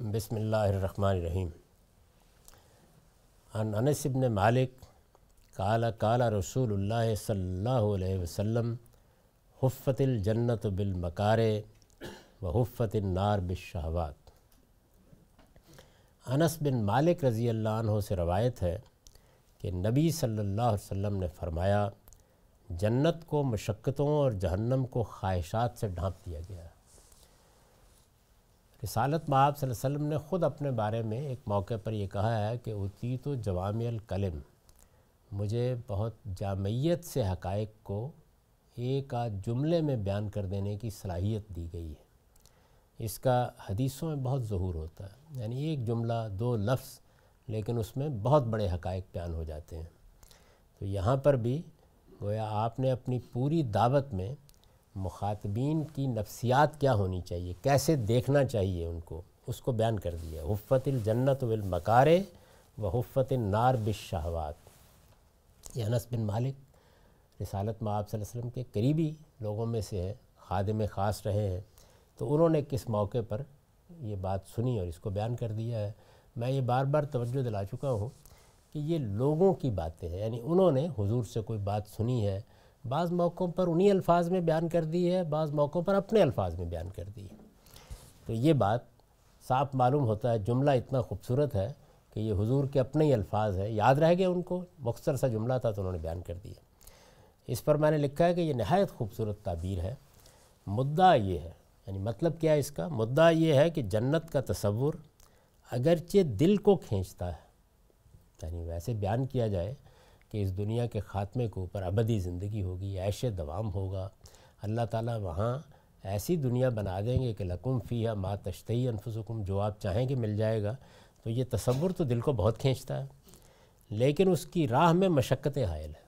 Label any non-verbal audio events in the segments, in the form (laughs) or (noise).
بسم الله الرحمن الرحيم عن أنس بن مالك قال قال رسول الله صلى الله عليه وسلم حفت الجنة بالمكار وحفت النار بالشهوات अनस बिन मालिक रज़ी अल्लाह عنہ से रवायत है कि नबी सल्लल्लाहु अलैहि वसल्लम ने फरमाया जन्नत को मशक्क़तों और जहन्नम को ख्वाहिशात से ढांप दिया गया रसालत महब वसल्लम ने ख़ुद अपने बारे में एक मौके पर यह कहा है कि उती तो जवामियल कलम मुझे बहुत जामयत से हकायक को एक आध जुमले में बयान कर देने की सलाहियत दी गई है इसका हदीसों में बहुत ज़हूर होता है यानी एक जुमला दो लफ्ज़ लेकिन उसमें बहुत बड़े हकायक बयान हो जाते हैं तो यहाँ पर भी गोया आपने अपनी पूरी दावत में मुखातबीन की नफ्सियात क्या होनी चाहिए कैसे देखना चाहिए उनको उसको बयान कर दिया हफ़तिल जन्नत विल मकारे व हफ़त नार बिशहवात ये अनस बिन मालिक रसालत में आप वसम के करीबी लोगों में से है खादम ख़ास रहे हैं तो उन्होंने किस मौके पर ये बात सुनी और इसको बयान कर दिया है मैं ये बार बार तवज्जो दिला चुका हूँ कि ये लोगों की बातें हैं यानी उन्होंने हुजूर से कोई बात सुनी है बाज़ मौक़ों पर उन्हीं अल्फाज में बयान कर दी है बाज़ मौक़ों पर अपने अल्फाज में बयान कर दी है तो ये बात साफ मालूम होता है जुमला इतना खूबसूरत है कि ये हुजूर के अपने ही अल्फाज है याद रह गए उनको मुख्तर सा जुमला था तो उन्होंने बयान कर दिया इस पर मैंने लिखा है कि ये नहायत खूबसूरत ताबीर है मुद्दा ये है यानी मतलब क्या है इसका मुद्दा ये है कि जन्नत का तस्वुर अगरचे दिल को खींचता है यानी वैसे बयान किया जाए कि इस दुनिया के ख़ात्मे के ऊपर अबदी ज़िंदगी होगी ऐश दवाम होगा अल्लाह ताला वहाँ ऐसी दुनिया बना देंगे कि लकुम फ़िया मा तश्तई अनफसकुम जो आप चाहेंगे मिल जाएगा तो ये तसवुर तो दिल को बहुत खींचता है लेकिन उसकी राह में मशक्क़ें हायल है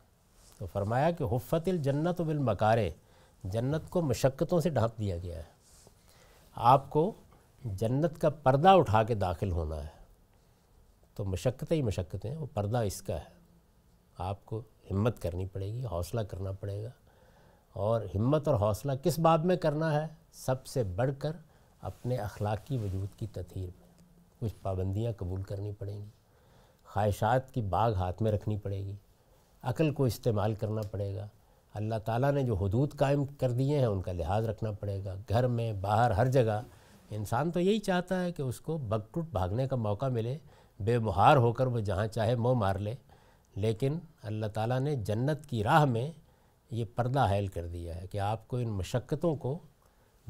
तो फरमाया कि हफ़तिल जन्नत बिलमकारे जन्नत को मशक्क़तों से ढाँप दिया गया है आपको जन्नत का पर्दा उठा के दाखिल होना है तो मशक्क़तें ही मशक्क़तें वो पर्दा इसका है आपको हिम्मत करनी पड़ेगी हौसला करना पड़ेगा और हिम्मत और हौसला किस बाब में करना है सबसे बढ़कर अपने अखलाकी वजूद की तथहर में कुछ पाबंदियाँ कबूल करनी पड़ेंगी ख्वाहिशात की बाग हाथ में रखनी पड़ेगी अकल को इस्तेमाल करना पड़ेगा अल्लाह ताला ने जो हदूद कायम कर दिए हैं उनका लिहाज रखना पड़ेगा घर में बाहर हर जगह इंसान तो यही चाहता है कि उसको बगटुट भागने का मौका मिले बेमुहार होकर वो जहाँ चाहे मुँह मार ले लेकिन अल्लाह ताला ने जन्नत की राह में ये पर्दा हैल कर दिया है कि आपको इन मशक्क़तों को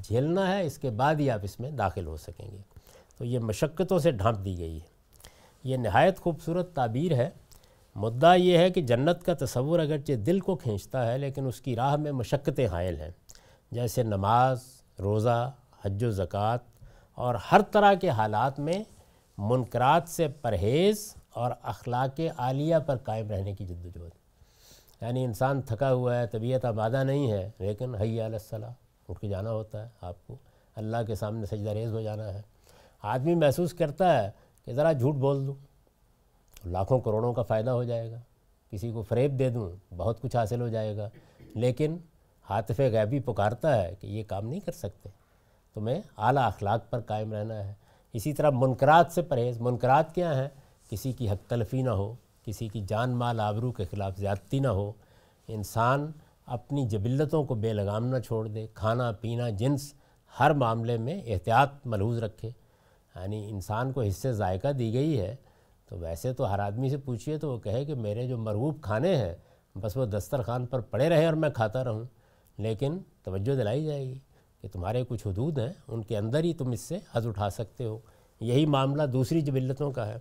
झेलना है इसके बाद ही आप इसमें दाखिल हो सकेंगे तो ये मशक्क़तों से ढांप दी गई है ये नहायत खूबसूरत ताबीर है मुद्दा ये है कि जन्नत का तस्वुर अगरचे दिल को खींचता है लेकिन उसकी राह में मशक्क़तें हायल हैं जैसे नमाज रोज़ा हज ज़क़़त और हर तरह के हालात में मुनकरात से परहेज़ और अखलाक आलिया पर कायम रहने की जद्दोजहद यानी इंसान थका हुआ है तबीयत आबादा नहीं है लेकिन हैसला उठ के जाना होता है आपको अल्लाह के सामने सजदा रेज हो जाना है आदमी महसूस करता है कि ज़रा झूठ बोल दूँ लाखों करोड़ों का फ़ायदा हो जाएगा किसी को फ्रेब दे दूँ बहुत कुछ हासिल हो जाएगा लेकिन हाथफ गैबी पुकारता है कि ये काम नहीं कर सकते तुम्हें आला अखलाक पर कायम रहना है इसी तरह मुनकरात से परहेज़ मुनकरात क्या हैं किसी की हक तलफी ना हो किसी की जान माल आबरू के ख़िलाफ़ ज़्यादती ना हो इंसान अपनी जबिलतों को बेलगाम ना छोड़ दे खाना पीना जिन्स हर मामले में एहतियात मलहूज रखे यानी इंसान को हिस्से जायका दी गई है तो वैसे तो हर आदमी से पूछिए तो वो कहे कि मेरे जो मरूब खाने हैं बस वो दस्तरखान पर पड़े रहें और मैं खाता रहूँ लेकिन तवज्जो दिलाई जाएगी कि तुम्हारे कुछ हदूद हैं उनके अंदर ही तुम इससे हज उठा सकते हो यही मामला दूसरी जबिलतों का है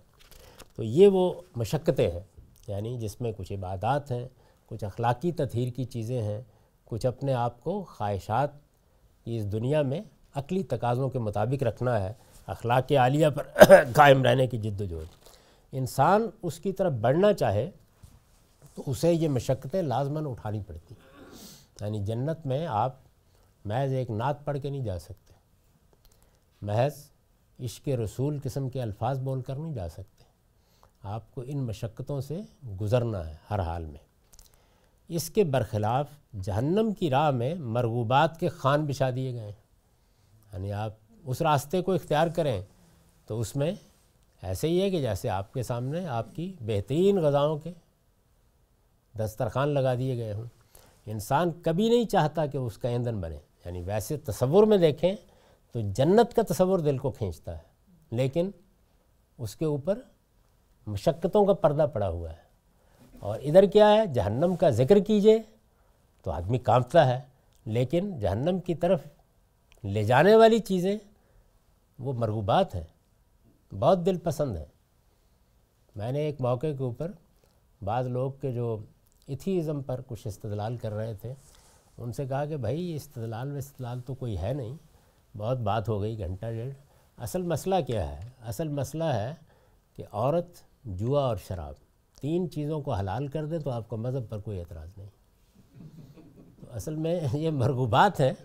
तो ये वो मशक्क़तें हैं यानी जिसमें कुछ इबादत हैं कुछ अखलाकी तथहर की चीज़ें हैं कुछ अपने आप को ख्वाहिशात इस दुनिया में अकली तकाज़ों के मुताबिक रखना है अखलाक आलिया पर (coughs) कायम रहने की जद्दोजहद इंसान उसकी तरफ बढ़ना चाहे तो उसे ये मशक्क़तें लाजमन उठानी पड़ती यानी जन्नत में आप महज एक नात पढ़ के नहीं जा सकते महज इश्क रसूल किस्म के अल्फाज बोल कर नहीं जा सकते आपको इन मशक्क़तों से गुज़रना है हर हाल में इसके बरखिलाफ़ जहन्नम की राह में मरगूबात के खान बिछा दिए गए हैं यानी आप उस रास्ते को इख्तियार करें तो उसमें ऐसे ही है कि जैसे आपके सामने आपकी बेहतरीन गज़ाओं के दस्तरखान लगा दिए गए हों इंसान कभी नहीं चाहता कि उसका ईंधन बने यानी वैसे तस्वुर में देखें तो जन्नत का तस्वुर दिल को खींचता है लेकिन उसके ऊपर मशक्क़तों का पर्दा पड़ा हुआ है और इधर क्या है जहन्नम का जिक्र कीजिए तो आदमी कांपता है लेकिन जहन्नम की तरफ ले जाने वाली चीज़ें वो मरगूबात हैं बहुत दिल पसंद है मैंने एक मौके के ऊपर बाद लोग के जो इथीज़म पर कुछ इस्तलाल कर रहे थे उनसे कहा कि भाई इस्तलाल में इस्तलाल तो कोई है नहीं बहुत बात हो गई घंटा डेढ़ असल मसला क्या है असल मसला है कि औरत जुआ और शराब तीन चीज़ों को हलाल कर दे तो आपको मज़हब पर कोई एतराज़ नहीं तो असल में (laughs) ये मरगूबात हैं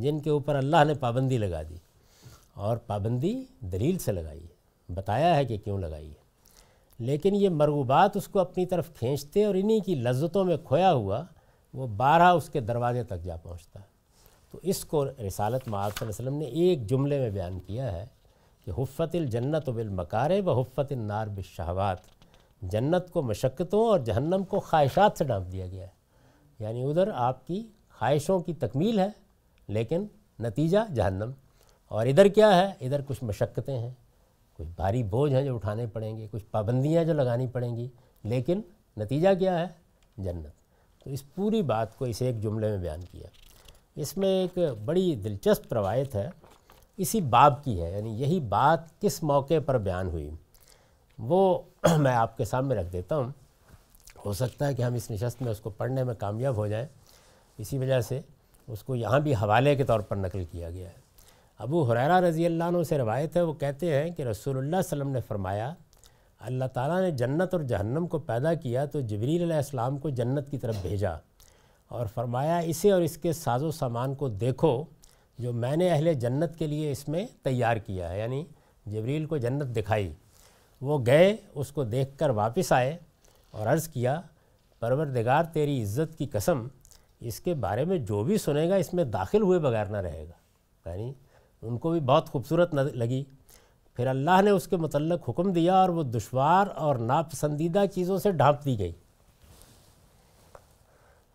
जिनके ऊपर अल्लाह ने पाबंदी लगा दी और पाबंदी दलील से लगाई है बताया है कि क्यों लगाई है लेकिन ये मरगूबात उसको अपनी तरफ खींचते और इन्हीं की लज्जतों में खोया हुआ वो बारह उसके दरवाजे तक जा पहुँचता है तो इसको रसालत माब ने एक जुमले में बयान किया है कि हफ़तिल जन्नत बिल व हफ़तिल नार बिशहवात जन्नत को मशक्क़तों और जहन्नम को ख्वाहिशात से डांप दिया गया है यानी उधर आपकी ख्वाहिशों की तकमील है लेकिन नतीजा जहन्नम और इधर क्या है इधर कुछ मशक्क़तें हैं कुछ भारी बोझ हैं जो उठाने पड़ेंगे कुछ पाबंदियाँ जो लगानी पड़ेंगी लेकिन नतीजा क्या है जन्नत तो इस पूरी बात को इसे एक जुमले में बयान किया इसमें एक बड़ी दिलचस्प रवायत है इसी बाब की है यानी यही बात किस मौके पर बयान हुई वो (clears throat) मैं आपके सामने रख देता हूँ हो सकता है कि हम इस नशस्त में उसको पढ़ने में कामयाब हो जाएं इसी वजह से उसको यहाँ भी हवाले के तौर पर नकल किया गया है अबू हुरैरा रज़ी अल्लाह से रवायत है वो कहते हैं कि रसूलुल्लाह वसम ने फ़रमाया अल्लाह ताला ने जन्नत और जहन्नम को पैदा किया तो जबरील अलैहिस्सलाम को जन्नत की तरफ भेजा और फरमाया इसे और इसके साजो सामान को देखो जो मैंने अहले जन्नत के लिए इसमें तैयार किया है यानी जबरील को जन्नत दिखाई वो गए उसको देख कर वापस आए और अर्ज़ किया परवरदिगार तेरी इज़्ज़त की कसम इसके बारे में जो भी सुनेगा इसमें दाखिल हुए बगैर ना रहेगा यानी उनको भी बहुत खूबसूरत लगी फिर अल्लाह ने उसके मतलब हुक्म दिया और वो दुशवार और नापसंदीदा चीज़ों से ढांप दी गई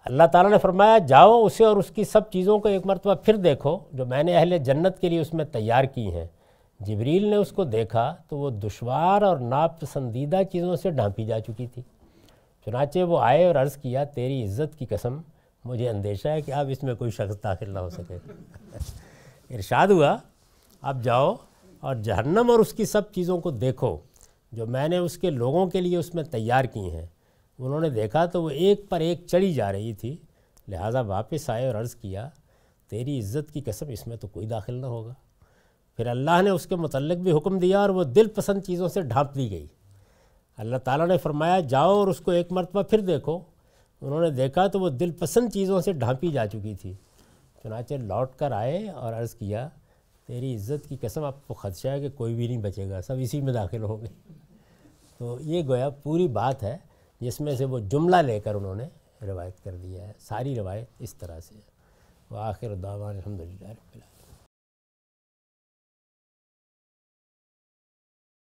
अल्लाह ताला ने फरमाया जाओ उसे और उसकी सब चीज़ों को एक मरतबा फिर देखो जो मैंने अहल जन्नत के लिए उसमें तैयार की हैं जबरील ने उसको देखा तो वो दुशवार और नापसंदीदा चीज़ों से ढांपी जा चुकी थी चुनाचे वो आए और अर्ज़ किया तेरी इज़्ज़त की कसम मुझे अंदेशा है कि अब इसमें कोई शख्स दाखिल ना हो सके (laughs) इरशाद हुआ अब जाओ और जहन्नम और उसकी सब चीज़ों को देखो जो मैंने उसके लोगों के लिए उसमें तैयार की हैं उन्होंने देखा तो वो एक पर एक चढ़ी जा रही थी लिहाजा वापस आए और अर्ज़ किया तेरी इज़्ज़त की कसम इसमें तो कोई दाखिल ना होगा फिर अल्लाह ने उसके मतलब भी हुक्म दिया और वो दिल पसंद चीज़ों से ढांप दी गई अल्लाह ताला ने फरमाया जाओ और उसको एक मरतबा फिर देखो उन्होंने देखा तो वो दिल पसंद चीज़ों से ढांपी जा चुकी थी चुनाचे लौट कर आए और अर्ज़ किया तेरी इज़्ज़त की कसम आपको तो ख़दशा है कि कोई भी नहीं बचेगा सब इसी में दाखिल होंगे तो ये गोया पूरी बात है जिसमें से वो जुमला लेकर उन्होंने रिवायत कर दिया है सारी रवायत इस तरह से है व आखिर अलहमदिल्ला